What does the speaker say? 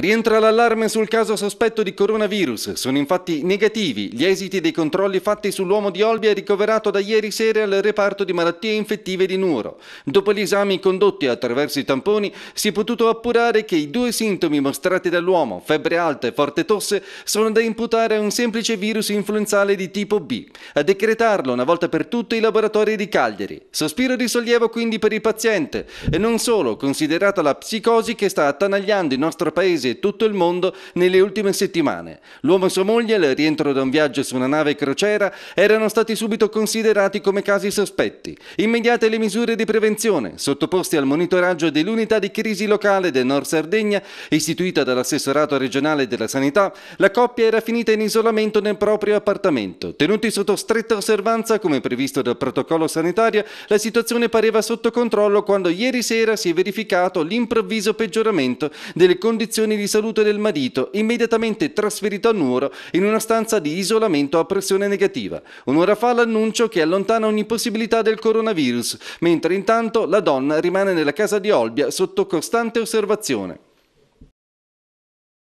Rientra l'allarme sul caso sospetto di coronavirus. Sono infatti negativi gli esiti dei controlli fatti sull'uomo di Olbia ricoverato da ieri sera al reparto di malattie infettive di Nuoro. Dopo gli esami condotti attraverso i tamponi si è potuto appurare che i due sintomi mostrati dall'uomo, febbre alta e forte tosse, sono da imputare a un semplice virus influenzale di tipo B. A decretarlo una volta per tutte i laboratori di Cagliari. Sospiro di sollievo quindi per il paziente e non solo, considerata la psicosi che sta attanagliando il nostro paese e tutto il mondo nelle ultime settimane. L'uomo e sua moglie, al rientro da un viaggio su una nave crociera, erano stati subito considerati come casi sospetti. Immediate le misure di prevenzione, sottoposti al monitoraggio dell'unità di crisi locale del Nord Sardegna, istituita dall'assessorato regionale della sanità, la coppia era finita in isolamento nel proprio appartamento. Tenuti sotto stretta osservanza, come previsto dal protocollo sanitario, la situazione pareva sotto controllo quando ieri sera si è verificato l'improvviso peggioramento delle condizioni condizioni di salute del marito, immediatamente trasferito a Nuoro in una stanza di isolamento a pressione negativa. Un'ora fa l'annuncio che allontana ogni possibilità del coronavirus, mentre intanto la donna rimane nella casa di Olbia sotto costante osservazione.